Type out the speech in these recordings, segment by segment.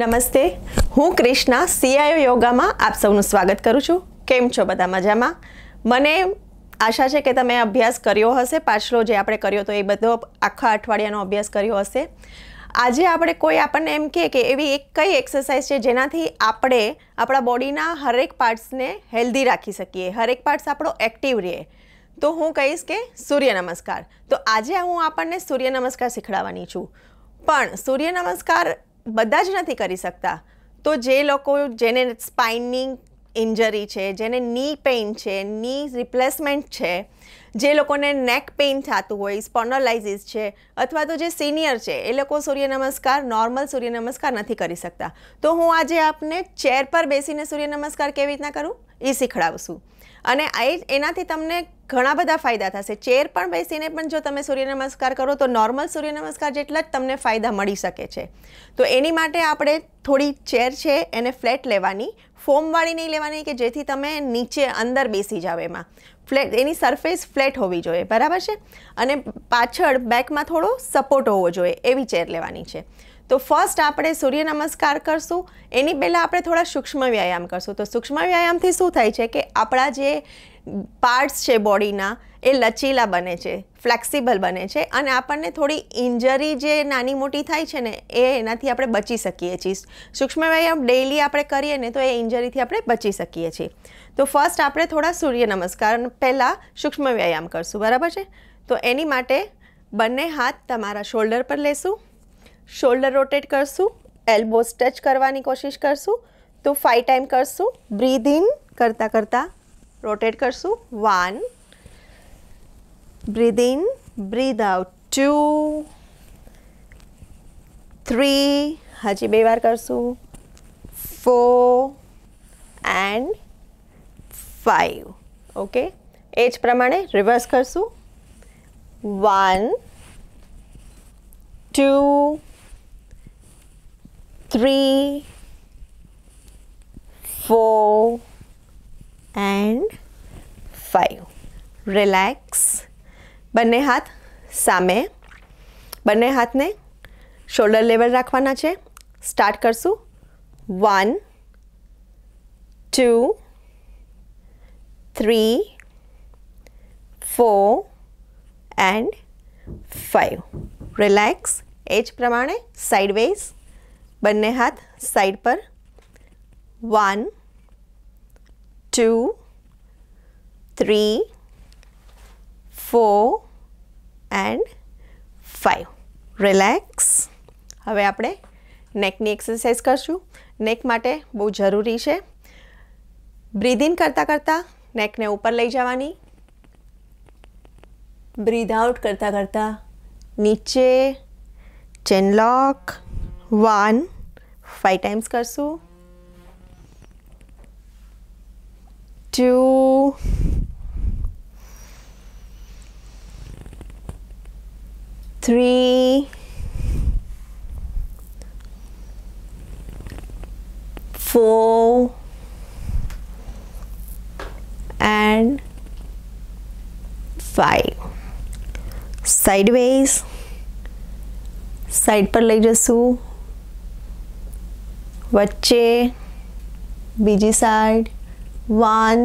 નમસ્તે હું ક્રિષ્ના સીઆઈઓ યોગામાં આપ સૌનું સ્વાગત કરું છું કેમ છો બધા મજામાં મને આશા છે કે તમે અભ્યાસ કર્યો હશે પાછલો જે આપણે કર્યો હતો એ બધો આખા અઠવાડિયાનો અભ્યાસ કર્યો હશે આજે આપણે કોઈ આપણને એમ કહે કે એવી એક કઈ એક્સરસાઇઝ છે જેનાથી આપણે આપણા બોડીના હરેક પાર્ટ્સને હેલ્ધી રાખી શકીએ હરેક પાર્ટ્સ આપણો એક્ટિવ રહે તો હું કહીશ કે સૂર્ય નમસ્કાર તો આજે હું આપણને સૂર્ય નમસ્કાર શીખડાવવાની છું પણ સૂર્ય નમસ્કાર બધા જ નથી કરી શકતા તો જે લોકો જેને સ્પાઇનિંગ ઇન્જરી છે જેને ની પેઇન છે ની રિપ્લેસમેન્ટ છે જે લોકોને neck pain થતો હોય સ્પોનરલાઇસિસ છે અથવા તો જે સિનિયર છે એ લોકો સૂર્ય નમસ્કાર નોર્મલ સૂર્ય નમસ્કાર નથી કરી શકતા તો હું આજે આપને chair પર બેસીને સૂર્ય નમસ્કાર કેવી રીતે ના કરું એ શીખવ આવું અને એ એનાથી તમને ઘણા બધા ફાયદા થશે ચેર પણ બેસીને પણ જો તમે સૂર્ય નમસ્કાર કરો તો નોર્મલ સૂર્ય નમસ્કાર જેટલા જ તમને ફાયદા મળી શકે છે તો એની માટે આપણે થોડી ચેર છે એને ફ્લેટ લેવાની ફોમવાળી નહીં લેવાની કે જેથી તમે નીચે અંદર બેસી જાવ એમાં ફ્લેટ એની સરફેસ ફ્લેટ હોવી જોઈએ બરાબર છે અને પાછળ બેકમાં થોડો સપોર્ટ હોવો જોઈએ એવી ચેર લેવાની છે તો ફર્સ્ટ આપણે સૂર્ય નમસ્કાર કરશું એની પહેલાં આપણે થોડા સૂક્ષ્મ વ્યાયામ કરશું તો સૂક્ષ્મ વ્યાયામથી શું થાય છે કે આપણા જે પાર્ટ્સ છે બોડીના એ લચીલા બને છે ફ્લેક્સિબલ બને છે અને આપણને થોડી ઇન્જરી જે નાની મોટી થાય છે ને એ એનાથી આપણે બચી શકીએ છીએ સૂક્ષ્મ વ્યાયામ ડેઇલી આપણે કરીએ ને તો એ ઇન્જરીથી આપણે બચી શકીએ છીએ તો ફર્સ્ટ આપણે થોડા સૂર્ય નમસ્કાર પહેલાં સૂક્ષ્મ વ્યાયામ કરશું બરાબર છે તો એની માટે બંને હાથ તમારા શોલ્ડર પર લેશું શોલ્ડર રોટેટ કરશું એલ્બો ટચ કરવાની કોશિશ કરશું તો ફાઇવ ટાઈમ કરશું બ્રીધ ઇન કરતાં કરતાં રોટેટ કરશું one breathe in breathe out, two three હજી બે વાર કરશું, ફોર એન્ડ ફાઇવ ઓકે એ જ પ્રમાણે રિવર્સ કરશું one two three four and five relax બંને હાથ સામે બંને હાથને શોલ્ડર લેવલ રાખવાના છે સ્ટાર્ટ કરશું one two three, four and five. Relax. એ જ પ્રમાણે સાઇડવેઝ બંને હાથ સાઈડ પર one two three four and five relax હવે આપણે નેકની એક્સરસાઇઝ કરશું નેક માટે બહુ જરૂરી છે બ્રિધિન કરતાં કરતાં नेक ने ऊपर लई जावा ब्रीद आउट करता करता नीचे chin lock one five times करसु two three four and 5 sideways side પર લઈ જશું વચ્ચે બીજી side one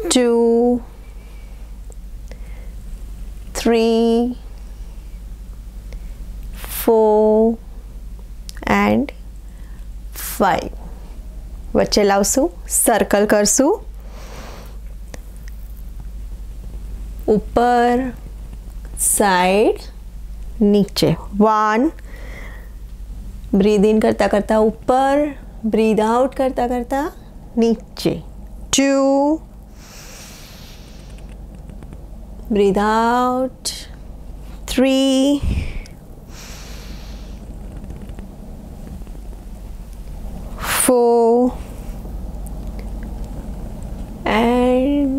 two three four and five વચ્ચે લાવશું સર્કલ કરશું ઉપર સાઈડ નીચે વન બ્રીધ ઇન કરતાં કરતાં ઉપર બ્રીધ આઉટ કરતાં કરતાં નીચે two breathe out three beautiful and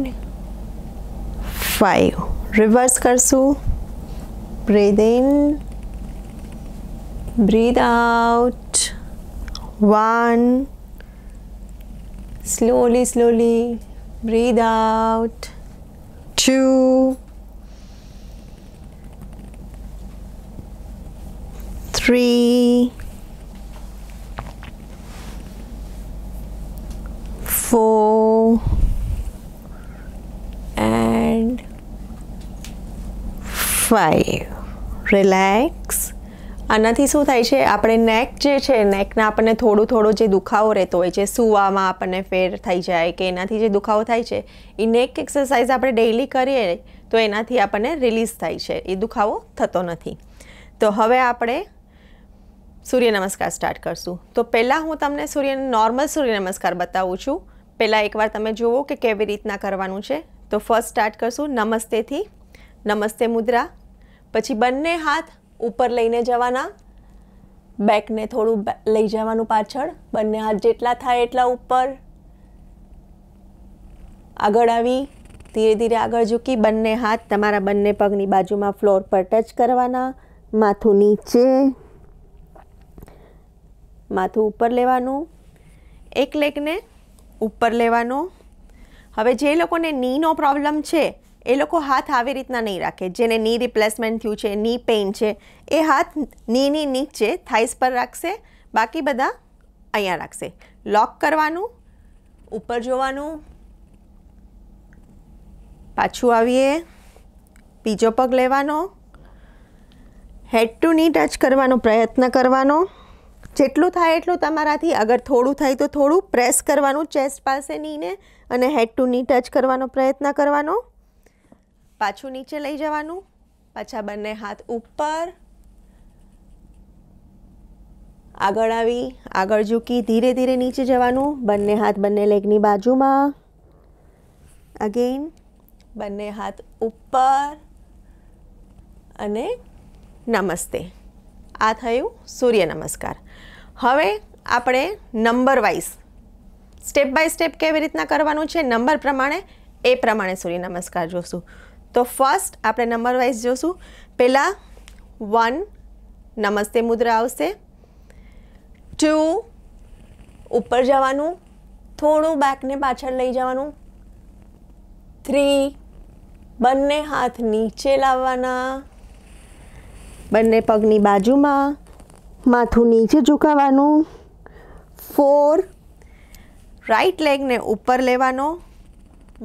5 reverse karsu breathe in breathe out 1 slowly slowly breathe out 2 3 four and five relax આનાથી શું થાય છે આપણે નેક જે છે નેકના આપણને થોડું થોડું જે દુખાવો રહેતો હોય છે સુવામાં આપણને ફેર થઈ જાય કે એનાથી જે દુખાવો થાય છે એ નેક એક્સરસાઇઝ આપણે ડેઇલી કરીએ તો એનાથી આપણને રિલીઝ થાય છે એ દુખાવો થતો નથી તો હવે આપણે સૂર્ય નમસ્કાર સ્ટાર્ટ કરશું તો પહેલાં હું તમને સૂર્ય નોર્મલ સૂર્ય નમસ્કાર બતાવું છું પહેલાં એકવાર તમે જુઓ કે કેવી રીતના કરવાનું છે તો ફર્સ્ટ સ્ટાર્ટ કરશું નમસ્તેથી નમસ્તે મુદ્રા પછી બંને હાથ ઉપર લઈને જવાના બેકને થોડું લઈ જવાનું પાછળ બંને હાથ જેટલા થાય એટલા ઉપર આગળ આવી ધીરે ધીરે આગળ ઝૂકી બંને હાથ તમારા બંને પગની બાજુમાં ફ્લોર પર ટચ કરવાના માથું નીચે માથું ઉપર લેવાનું એક લેગને ઉપર લેવાનો હવે જે લોકોને નીનો પ્રોબ્લેમ છે એ લોકો હાથ આવી રીતના નહીં રાખે જેને ની રિપ્લેસમેન્ટ થયું છે ની પેઇન છે એ હાથ નીની નીચે થાઈસ પર રાખશે બાકી બધા અહીંયા રાખશે લોક કરવાનું ઉપર જોવાનું પાછું આવીએ બીજો પગ લેવાનો હેડ ટુ ની ટચ કરવાનો પ્રયત્ન કરવાનો જેટલું થાય એટલું તમારાથી અગર થોડું થાય તો થોડું પ્રેસ કરવાનું ચેસ્ટ પાસે નીને અને હેડ ટુ ની ટચ કરવાનો પ્રયત્ન કરવાનો પાછું નીચે લઈ જવાનું પાછા બંને હાથ ઉપર આગળ આવી આગળ ઝૂકી ધીરે ધીરે નીચે જવાનું બંને હાથ બંને લેગની બાજુમાં અગેન બંને હાથ ઉપર અને નમસ્તે આ થયું સૂર્ય નમસ્કાર હવે આપણે number wise step by step કેવી રીતના કરવાનું છે નંબર પ્રમાણે એ પ્રમાણે સૂર્ય નમસ્કાર જોશું તો ફર્સ્ટ આપણે નંબર વાઇઝ જોશું પહેલાં વન નમસ્તે મુદ્રા આવશે ટુ ઉપર જવાનું થોડું બેકને પાછળ લઈ જવાનું થ્રી બંને હાથ નીચે લાવવાના બંને પગની બાજુમાં માથું નીચે ઝુકાવવાનું ફોર રાઈટ લેગને ઉપર લેવાનો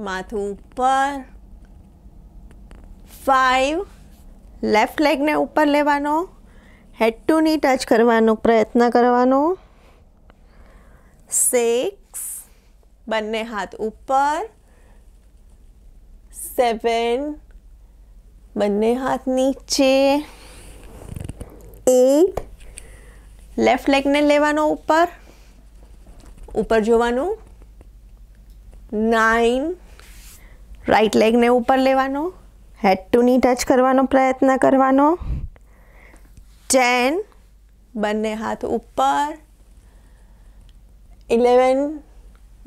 માથું ઉપર ફાઈવ લેફ્ટ લેગને ઉપર લેવાનો હેડ ટુ ની ટચ કરવાનો પ્રયત્ન કરવાનો સિક્સ બંને હાથ ઉપર સેવન બંને હાથ નીચે એટ લેફ્ટ લેગને લેવાનો ઉપર ઉપર જોવાનું નાઇન રાઈટ લેગને ઉપર લેવાનો હેડ ટુની ટચ કરવાનો પ્રયત્ન કરવાનો ટેન બંને હાથ ઉપર ઇલેવન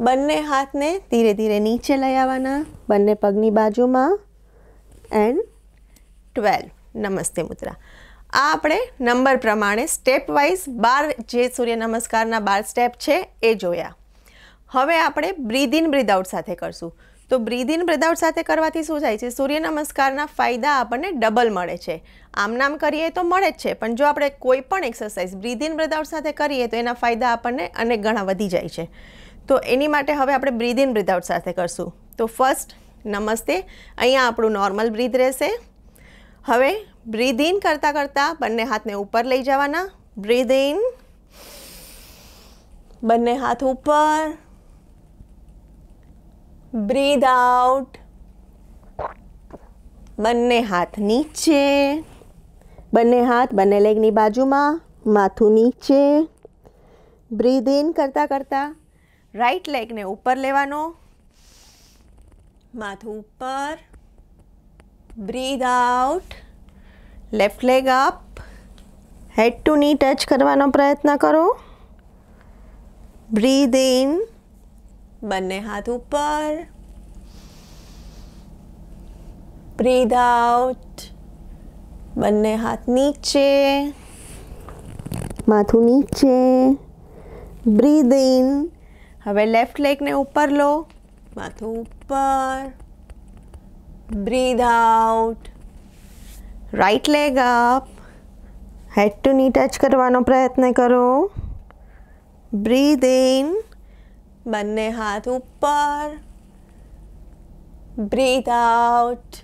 બંને હાથને ધીરે ધીરે નીચે લઈ આવવાના બંને પગની બાજુમાં એન્ડ ટ્વેલ્વ નમસ્તે મુદ્રા આ આપણે નંબર પ્રમાણે સ્ટેપ વાઇસ 12 જે સૂર્ય નમસ્કારના 12 સ્ટેપ છે એ જોયા હવે આપણે બ્રીધીન બ્રીથઆઉટ સાથે કરશું તો બ્રીધીન બ્રીથઆઉટ સાથે કરવાથી શું થાય છે સૂર્ય નમસ્કારના ફાયદા આપણને ડબલ મળે છે આમ નામ કરીએ તો મળે જ છે પણ જો આપણે કોઈ પણ एक्सरसाइज બ્રીધીન બ્રીથઆઉટ સાથે કરીએ તો એના ફાયદા આપણને અનેક ગણા વધી જાય છે તો એની માટે હવે આપણે બ્રીધીન બ્રીથઆઉટ સાથે કરશું તો ફર્સ્ટ નમસ્તે અહીંયા આપણો નોર્મલ બ્રીથ રહેશે હવે બ્રીધ ઇન કરતાં કરતાં બંને હાથને ઉપર લઈ જવાના બ્રીધ ઇન બંને હાથ ઉપર બ્રીધ આઉટ બંને હાથ નીચે બંને હાથ બંને લેગની બાજુમાં માથું નીચે બ્રીધ ઇન કરતાં કરતાં રાઈટ લેગને ઉપર લેવાનો માથું ઉપર breathe out left leg up head to knee touch કરવાનો પ્રયત્ન કરો બ્રીધ ઇન બંને હાથ ઉપર બ્રીધ આઉટ બંને હાથ નીચે માથું નીચે બ્રીધ ઇન હવે લેફ્ટ લેગને ઉપર લો માથું ઉપર breathe out right leg up head to knee touch કરવાનો પ્રયત્ન કરો બ્રીધ ઇન બંને હાથ ઉપર બ્રીથ આઉટ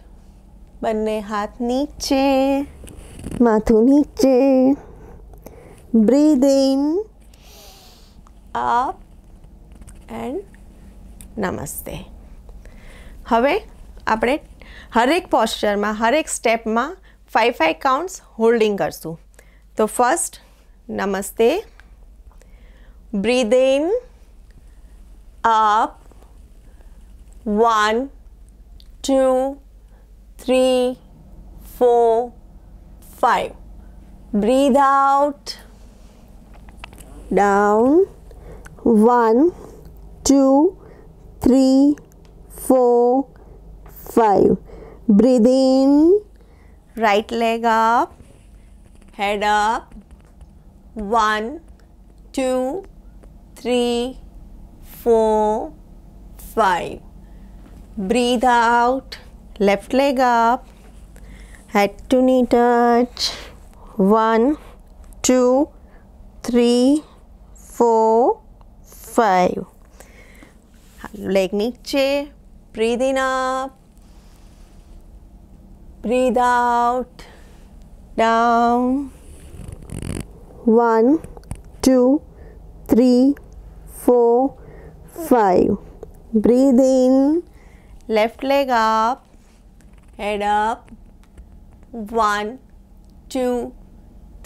બંને હાથ નીચે માથું નીચે બ્રીધ ઇન અપ એન્ડ નમસ્તે હવે આપણે હરેક પોસ્ચરમાં હરેક સ્ટેપમાં ફાઇવ ફાઇવ કાઉન્ટ્સ હોલ્ડિંગ કરશું તો ફર્સ્ટ નમસ્તે breathe in up one two three four five breathe out down one two three four five breathe right leg up, head up, one, two, three, four, five. Breathe out, left leg up, head to knee touch, one, two, three, four, five. Leg नीचे, breathe in up, breathe out down One, two, three, four, five. breathe in left leg up head up One, two,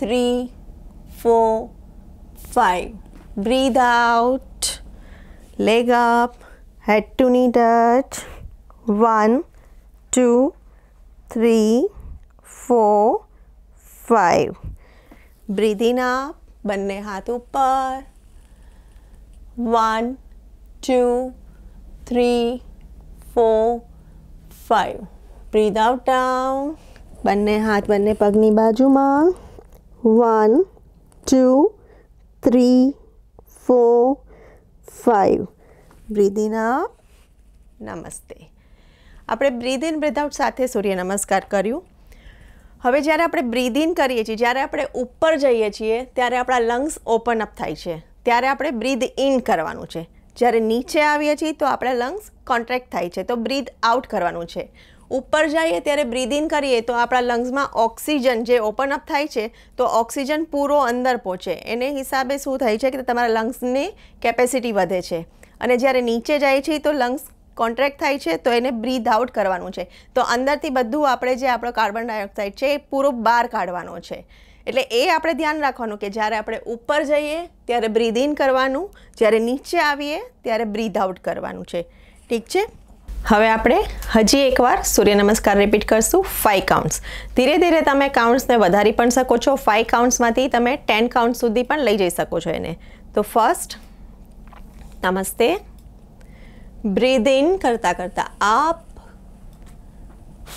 three, four, five. breathe out leg up head to knee touch One, two three, four, five. Breathe in up. बनने हाथ ऊपर one two three four five breathe out down બંને હાથ બંને પગની બાજુમાં one two three four five બ્રિધિના નમસ્તે આપણે બ્રીથ ઇન બ્રીથ આઉટ સાથે સૂર્ય નમસ્કાર કર્યું હવે જ્યારે આપણે બ્રીથ ઇન કરીએ છીએ જ્યારે આપણે ઉપર જઈએ છીએ ત્યારે આપડા લંગ્સ ઓપન અપ થાય છે ત્યારે આપણે બ્રીથ ઇન કરવાનું છે જ્યારે નીચે આવીએ છીએ તો આપડા લંગ્સ કોન્ટ્રેક્ટ થાય છે તો બ્રીથ આઉટ કરવાનું છે ઉપર જઈએ ત્યારે બ્રીથ ઇન કરીએ તો આપડા લંગ્સ માં ઓક્સિજન જે ઓપન અપ થાય છે તો ઓક્સિજન પૂરો અંદર પહોંચે એને હિસાબે શું થાય છે કે તમારા લંગ્સ ની કેપેસિટી વધે છે અને જ્યારે નીચે જાય છે તો લંગ્સ કોન્ટ્રેક્ટ થાય છે તો એને બ્રીથ આઉટ કરવાનું છે તો અંદરથી બધું આપણે જે આપણો કાર્બન ડાયોક્સાઇડ છે એ પૂરો બહાર કાઢવાનો છે એટલે એ આપણે ધ્યાન રાખવાનું કે જ્યારે આપણે ઉપર જઈએ ત્યારે બ્રીધ ઇન કરવાનું જ્યારે નીચે આવીએ ત્યારે બ્રીધ આઉટ કરવાનું છે ઠીક છે હવે આપણે હજી એકવાર સૂર્ય નમસ્કાર રિપીટ કરશું ફાઇવ કાઉન્ટ્સ ધીરે ધીરે તમે કાઉન્ટ્સને વધારી પણ શકો છો ફાઇવ કાઉન્ટ્સમાંથી તમે ટેન કાઉન્ટ સુધી પણ લઈ જઈ શકો છો એને તો ફર્સ્ટ નમસ્તે બ્રેથ ઇન કરતાં કરતાં આપ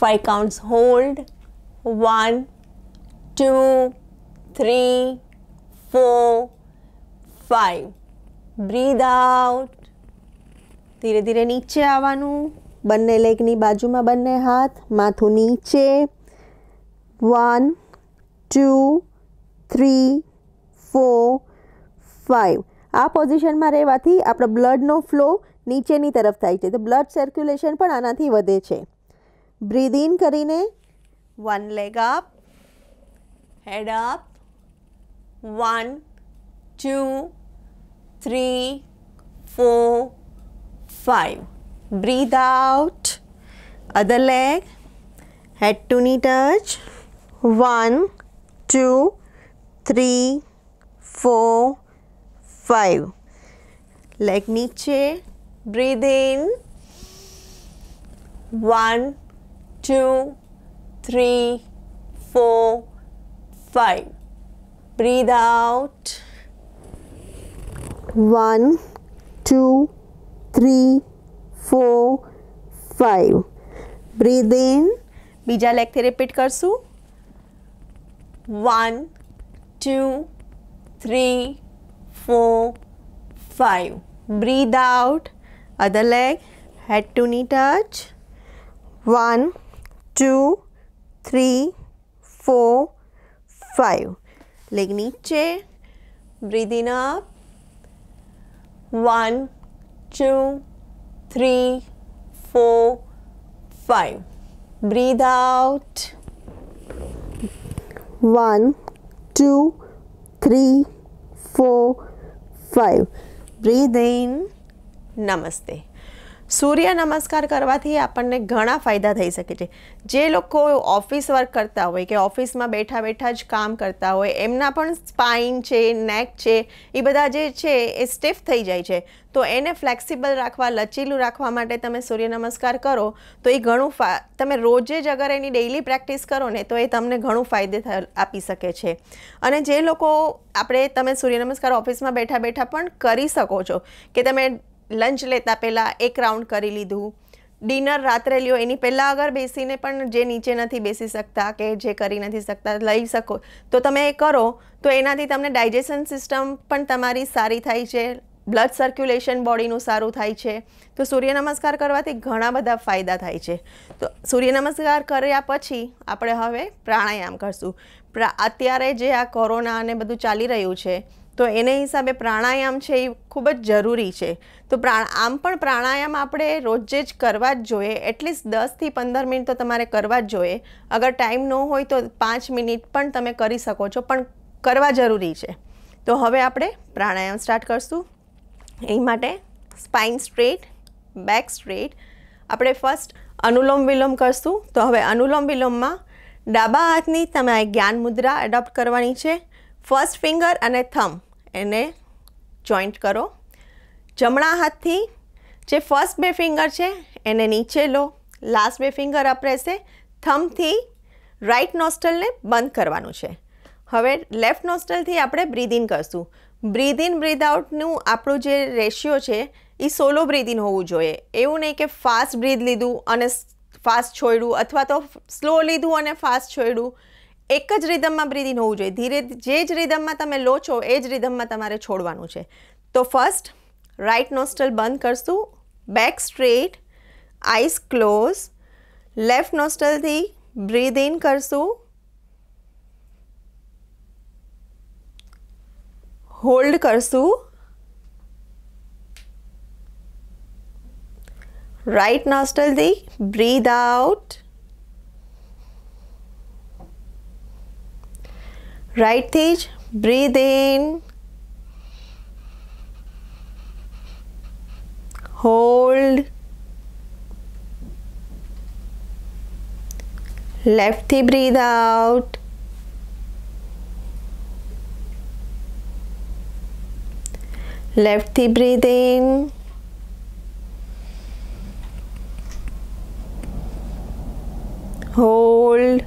five counts hold one two three four five breathe out ધીરે ધીરે નીચે આવવાનું બંને લેગની બાજુમાં બંને હાથ માથું નીચે one two three four five આ પોઝિશનમાં રહેવાથી આપણો બ્લડનો ફ્લો નીચેની તરફ થાય છે તો બ્લડ સર્ક્યુલેશન પણ આનાથી વધે છે બ્રીદ ઇન કરીને one leg up head up one two three four five breathe out other leg head to knee touch One, two, three, four, five. leg નીચે breathe in one two three four five breathe out one two three four five breathe in bija leg the repeat karsu one two three four five breathe out other leg head to knee touch One, two, three, four, five. leg niche breathe in up One, two, three, four, five. breathe out One, two, three, four, five. breathe in नमस्ते सूर्य नमस्कार કરવાથી આપને ઘણો ફાયદો થઈ શકે છે જે લોકો ઓફિસ વર્ક કરતા હોય કે ઓફિસમાં બેઠા બેઠા જ કામ કરતા હોય એમના પણ સ્પાઇન છે neck છે એ બધા જે છે એ સ્ટીફ થઈ જાય છે તો એને ફ્લેક્સિબલ રાખવા લચીલું રાખવા માટે તમે સૂર્ય નમસ્કાર કરો તો એ ઘણો તમે રોજ જગર એની ডেইলি પ્રેક્ટિસ કરોને તો એ તમને ઘણો ફાયદે આપી શકે છે અને જે લોકો આપણે તમે સૂર્ય નમસ્કાર ઓફિસમાં બેઠા બેઠા પણ કરી શકો છો કે તમે લંચ લેતા પહેલા એક રાઉન્ડ કરી લીધું ડિનર રાત્રે લેઓ એની પહેલા અગર બેસીને પણ જે નીચે નથી બેસી શકતા કે જે કરી નથી શકતા લઈ શકો તો તમે કરો તો એનાથી તમને ડાયજેશન સિસ્ટમ પણ તમારી સારી થાય છે બ્લડ સર્ક્યુલેશન બોડી નું સારું થાય છે તો સૂર્ય નમસ્કાર કરવાથી ઘણા બધા ફાયદા થાય છે તો સૂર્ય નમસ્કાર કર્યા પછી આપણે હવે પ્રાણાયામ કરશું અત્યારે જે આ કોરોના અને બધું ચાલી રહ્યું છે તો એને હિસાબે પ્રાણાયામ છે એ ખૂબ જ જરૂરી છે તો આમ પણ પ્રાણાયામ આપણે રોજે જ કરવા જ જોઈએ એટલીસ્ટ દસથી પંદર મિનિટ તો તમારે કરવા જ જોઈએ અગર ટાઈમ ન હોય તો પાંચ મિનિટ પણ તમે કરી શકો છો પણ કરવા જરૂરી છે તો હવે આપણે પ્રાણાયામ સ્ટાર્ટ કરશું એ માટે સ્પાઇન સ્ટ્રેટ બેક સ્ટ્રેટ આપણે ફર્સ્ટ અનુલોમ વિલોમ કરશું તો હવે અનુલોમ વિલોમમાં ડાબા હાથની તમારે જ્ઞાન મુદ્રા એડોપ્ટ કરવાની છે ફર્સ્ટ ફિંગર અને થમ એને જોઈન્ટ કરો જમણા હાથથી જે ફર્સ્ટ બે ફિંગર છે એને નીચે લો લાસ્ટ બે ફિંગર અપ રહેશે થમથી રાઇટ નોસ્ટલને બંધ કરવાનું છે હવે લેફ્ટ નોસ્ટલથી આપણે બ્રીદ ઇન કરશું બ્રીદ ઇન બ્રીદ આઉટનું આપણું જે રેશિયો છે એ સોલો બ્રીદ ઇન હોવું જોઈએ એવું નહીં કે ફાસ્ટ બ્રીદ લીધું અને ફાસ્ટ છોડ્યું અથવા તો સ્લો લીધું અને ફાસ્ટ છોડ્યું એક જ રિધમમાં બ્રીદિંગ હોવું જોઈએ ધીરે જે જ રિધમમાં તમે લો છો એ જ રિધમમાં તમારે છોડવાનું છે તો ફર્સ્ટ રાઇટ નોસ્ટલ બંધ કરશું back straight eyes close left નોસ્ટલથી બ્રીદ ઇન કરશું હોલ્ડ કરશું રાઇટ નોસ્ટલથી breathe out right thigh breathe in hold Left thigh breathe out Left thigh breathe in hold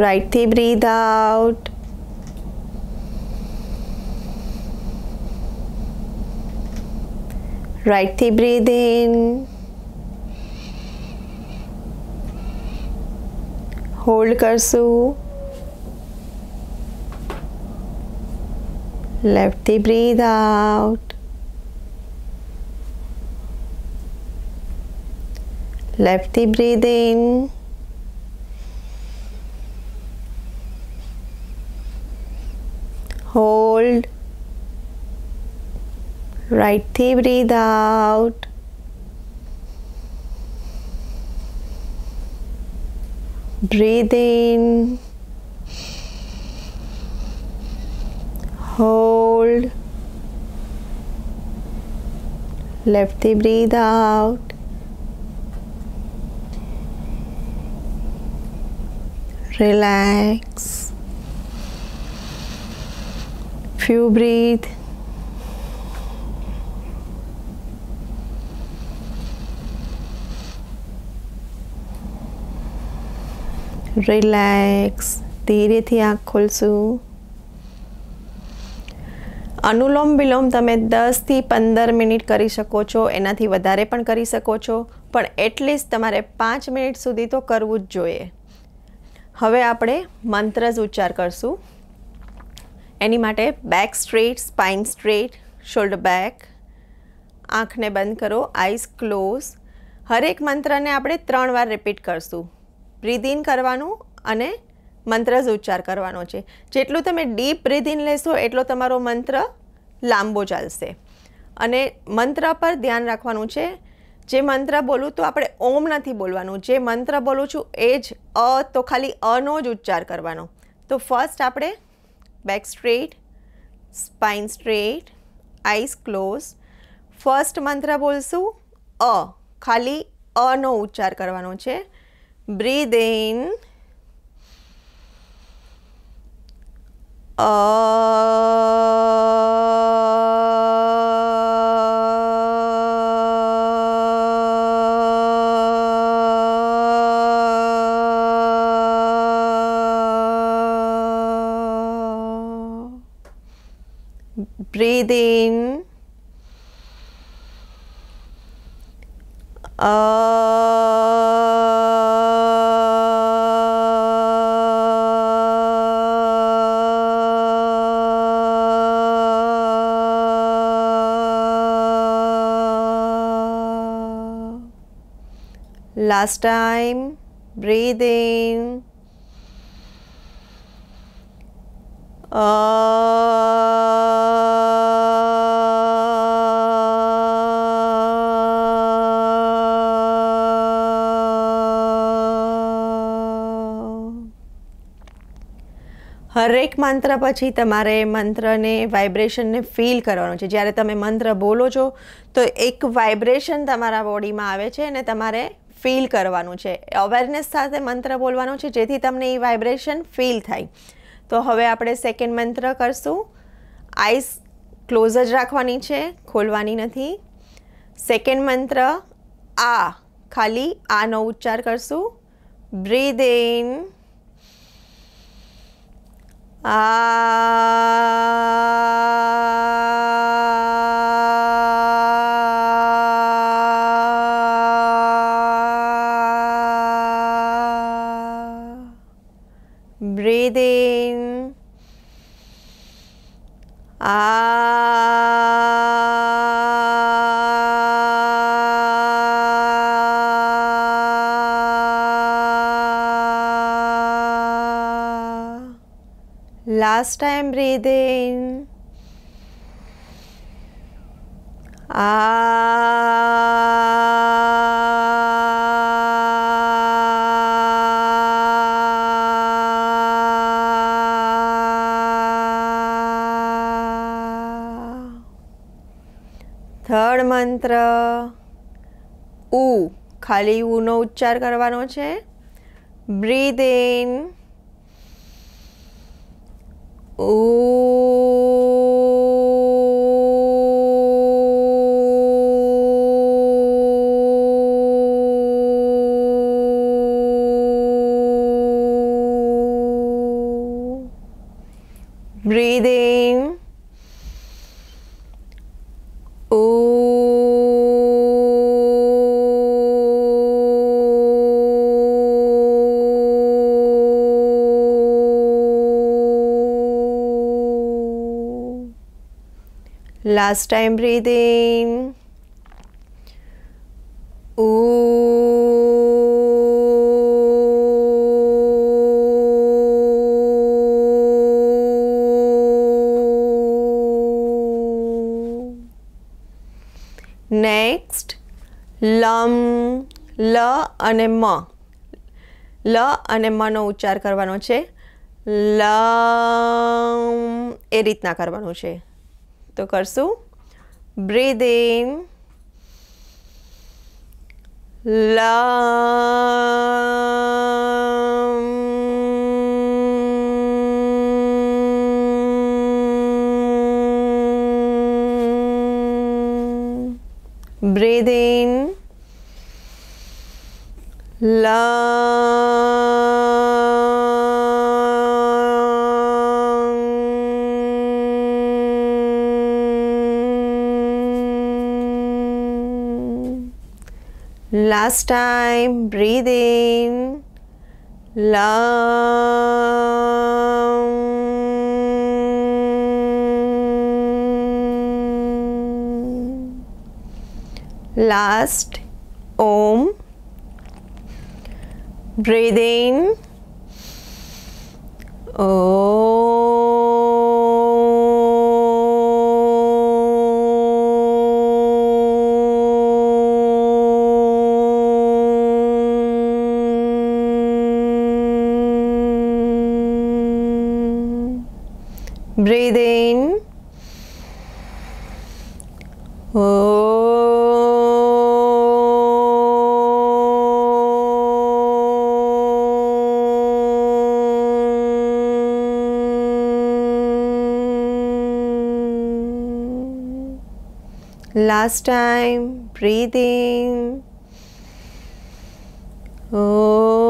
right થી breathe out right થી breathe in hold કરશું લેફ્ટથી breathe out લેફ્ટથી breathe in right thigh, breathe out. Breathe in. Hold. Left thigh, breathe out. Relax. Few breathe. Relax ધીરેથી આંખ ખોલશું અનુલોમ વિલોમ તમે દસથી પંદર મિનિટ કરી શકો છો એનાથી વધારે પણ કરી શકો છો પણ એટલીસ્ટ તમારે પાંચ મિનિટ સુધી તો કરવું જ જોઈએ હવે આપણે મંત્ર જ ઉચ્ચાર કરશું એની માટે back straight spine straight shoulder back આંખને બંધ કરો આઈસ ક્લોઝ હરેક મંત્રને આપણે ત્રણ વાર રિપીટ કરશું બ્રીથ કરવાનું અને મંત્ર જ ઉચ્ચાર કરવાનો છે જેટલું તમે ડીપ બ્રીથ લેશો એટલો તમારો મંત્ર લાંબો ચાલશે અને મંત્ર પર ધ્યાન રાખવાનું છે જે મંત્ર બોલું તો આપણે ઓમ નથી બોલવાનું જે મંત્ર બોલું છું એ જ અ તો ખાલી અનો જ ઉચ્ચાર કરવાનો તો ફર્સ્ટ આપણે back straight spine straight eyes close first મંત્ર બોલશું અ ખાલી અનો ઉચ્ચાર કરવાનો છે breathe in uh, Last time, breathe in. Ah. હરેક મંત્ર પછી તમારે મંત્રને વાઇબ્રેશનને ફીલ કરવાનું છે જ્યારે તમે મંત્ર બોલો છો તો એક વાઇબ્રેશન તમારા બોડીમાં આવે છે અને તમારે ફીલ કરવાનું છે અવેરનેસ સાથે મંત્ર બોલવાનું છે જેથી તમને એ વાઇબ્રેશન ફીલ થાય તો હવે આપણે સેકન્ડ મંત્ર કરશું આઈસ ક્લોઝ જ રાખવાની છે ખોલવાની નથી સેકન્ડ મંત્ર આ ખાલી આનો ઉચ્ચાર કરશું બ્રીધ ઇન આ last time breathe in. Third મંત્ર ઉ ખાલી ઉનો ઉચ્ચાર કરવાનો છે breathe in Oh. last time breathe in ooh next લમ લ અને મ લ અને મનો ઉચ્ચાર કરવાનો છે લ એ રીતના કરવાનું છે તો કરશું બ્રીધ ઇન લામ breathe in last time breathe in long last om breathe in om Last time, breathing. Oh.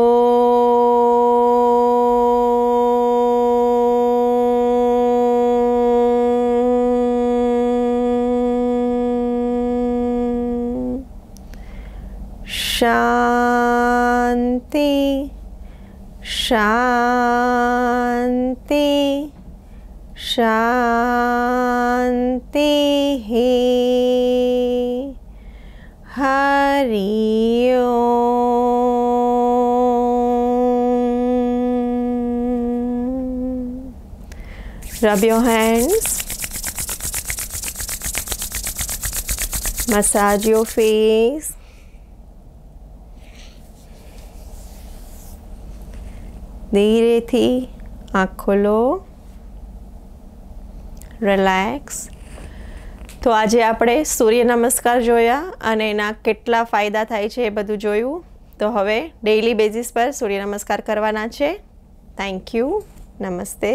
your hands. Massage your face. ધીરેથી આંખ ખોલો રિલેક્સ તો આજે આપણે સૂર્ય નમસ્કાર જોયા અને એના કેટલા ફાયદા થાય છે એ બધું જોયું તો હવે ડેઇલી બેઝિસ પર સૂર્ય નમસ્કાર કરવાના છે થેન્ક યુ નમસ્તે